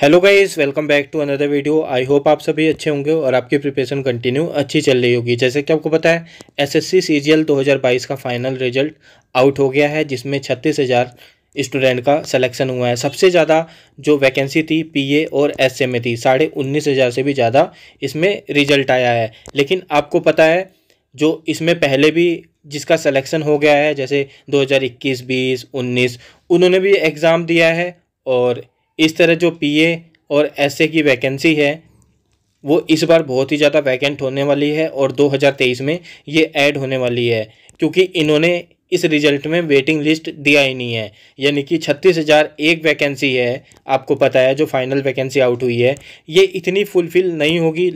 hello guys welcome back to another video I hope आप सभी अच्छे होंगे और आपकी प्रिपरेशन कंटिन्यू अच्छी चल रही होगी जैसे कि आपको पता है एसएससी सीजीएल 2022 का फाइनल रिजल्ट आउट हो गया है जिसमें छत्तीस हज़ार स्टूडेंट का सिलेक्शन हुआ है सबसे ज़्यादा जो वैकेंसी थी पीए और एसए में थी साढ़े उन्नीस हज़ार से भी ज़्यादा इसमें रिजल्ट आया है लेकिन आपको पता है जो इसमें पहले भी जिसका सलेक्शन हो गया है जैसे इक्कीस बीस उन्नीस उन्होंने भी एग्ज़ाम दिया है और इस तरह जो पीए और एसए की वैकेंसी है वो इस बार बहुत ही ज़्यादा वैकेंट होने वाली है और 2023 में ये ऐड होने वाली है क्योंकि इन्होंने इस रिजल्ट में वेटिंग लिस्ट दिया ही नहीं है यानी कि छत्तीस हज़ार एक वैकेंसी है आपको पता है जो फाइनल वैकेंसी आउट हुई है ये इतनी फुलफ़िल नहीं होगी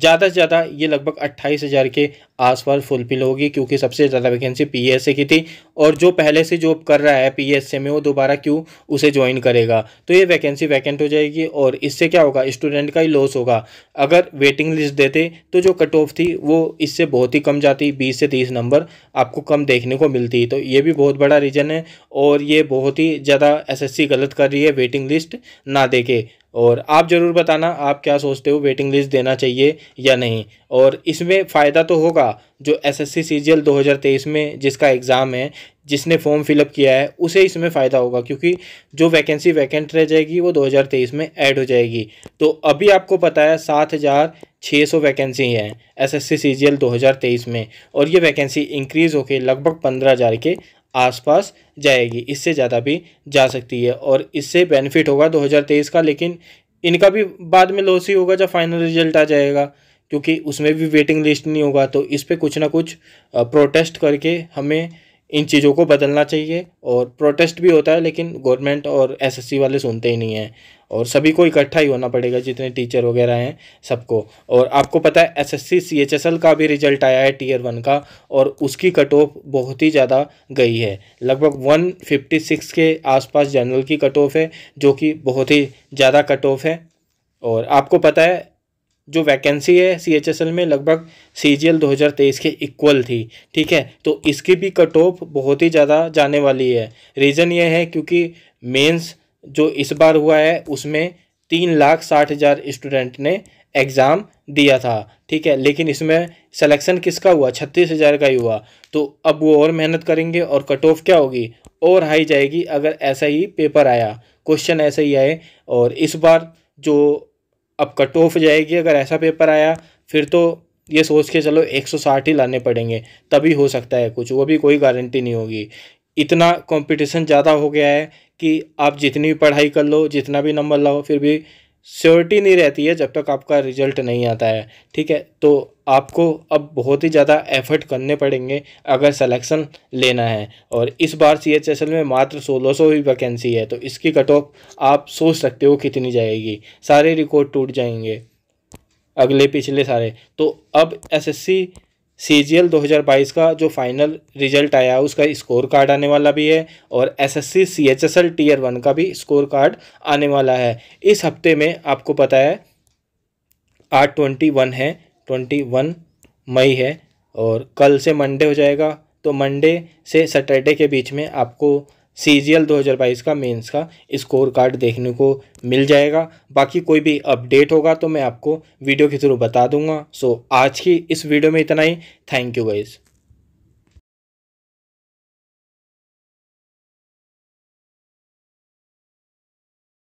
ज़्यादा से ज़्यादा ये लगभग अट्ठाईस हज़ार के आसपास फुलफिल होगी क्योंकि सबसे ज़्यादा वैकेंसी ए की थी और जो पहले से जॉब कर रहा है ए में वो दोबारा क्यों उसे ज्वाइन करेगा तो ये वैकेंसी वैकेंट हो जाएगी और इससे क्या होगा स्टूडेंट का ही लॉस होगा अगर वेटिंग लिस्ट देते तो जो कट ऑफ थी वो इससे बहुत ही कम जाती बीस से तीस नंबर आपको कम देखने को मिलती तो ये भी बहुत बड़ा रीज़न है और ये बहुत ही ज़्यादा एस गलत कर रही है वेटिंग लिस्ट ना देके और आप ज़रूर बताना आप क्या सोचते हो वेटिंग लिस्ट देना चाहिए या नहीं और इसमें फ़ायदा तो होगा जो एसएससी सीजीएल 2023 में जिसका एग्ज़ाम है जिसने फॉर्म फिलअप किया है उसे इसमें फ़ायदा होगा क्योंकि जो वैकेंसी वैकेंट रह जाएगी वो 2023 में ऐड हो जाएगी तो अभी आपको पता है सात हज़ार छः सौ वैकेंसी हैं S S C C G L दो हज़ार तेईस में और ये वैकेंसी इंक्रीज़ होकर लगभग पंद्रह हज़ार के आसपास जाएगी इससे ज़्यादा भी जा सकती है और इससे बेनिफिट होगा 2023 का लेकिन इनका भी बाद में लॉस ही होगा जब फाइनल रिजल्ट आ जाएगा क्योंकि उसमें भी वेटिंग लिस्ट नहीं होगा तो इस पर कुछ ना कुछ प्रोटेस्ट करके हमें इन चीज़ों को बदलना चाहिए और प्रोटेस्ट भी होता है लेकिन गवर्नमेंट और एसएससी वाले सुनते ही नहीं हैं और सभी को इकट्ठा ही होना पड़ेगा जितने टीचर वगैरह हैं सबको और आपको पता है एसएससी सीएचएसएल का भी रिजल्ट आया है टीयर वन का और उसकी कट ऑफ बहुत ही ज़्यादा गई है लगभग सिक्स के आसपास जनरल की कट ऑफ है जो कि बहुत ही ज़्यादा कट ऑफ है और आपको पता है जो वैकेंसी है सी में लगभग सी जी 2023 के इक्वल थी ठीक है तो इसकी भी कट ऑफ बहुत ही ज़्यादा जाने वाली है रीज़न ये है क्योंकि मेंस जो इस बार हुआ है उसमें तीन लाख साठ हज़ार स्टूडेंट ने एग्ज़ाम दिया था ठीक है लेकिन इसमें सिलेक्शन किसका हुआ छत्तीस हज़ार का ही हुआ तो अब वो और मेहनत करेंगे और कट ऑफ क्या होगी और हाई जाएगी अगर ऐसा ही पेपर आया क्वेश्चन ऐसा ही आए और इस बार जो अब कट ऑफ जाएगी अगर ऐसा पेपर आया फिर तो ये सोच के चलो 160 ही लाने पड़ेंगे तभी हो सकता है कुछ वो भी कोई गारंटी नहीं होगी इतना कंपटीशन ज़्यादा हो गया है कि आप जितनी भी पढ़ाई कर लो जितना भी नंबर लाओ फिर भी श्योरिटी नहीं रहती है जब तक आपका रिजल्ट नहीं आता है ठीक है तो आपको अब बहुत ही ज़्यादा एफर्ट करने पड़ेंगे अगर सिलेक्शन लेना है और इस बार सी एच एस एल में मात्र सोलह सौ ही वैकेंसी है तो इसकी कट ऑफ आप सोच सकते हो कितनी जाएगी सारे रिकॉर्ड टूट जाएंगे अगले पिछले सारे तो अब एसएससी सी जी एल दो हज़ार बाईस का जो फाइनल रिजल्ट आया उसका स्कोर कार्ड आने वाला भी है और S S C C H S L tier one का भी स्कोर कार्ड आने वाला है इस हफ्ते में आपको पता है आठ ट्वेंटी वन है ट्वेंटी वन मई है और कल से मंडे हो जाएगा तो मंडे से सैटरडे के बीच में आपको सी जी एल दो हज़ार बाईस का मेंस का स्कोर कार्ड देखने को मिल जाएगा बाकी कोई भी अपडेट होगा तो मैं आपको वीडियो के थ्रू बता दूंगा सो आज की इस वीडियो में इतना ही थैंक यू गाइज़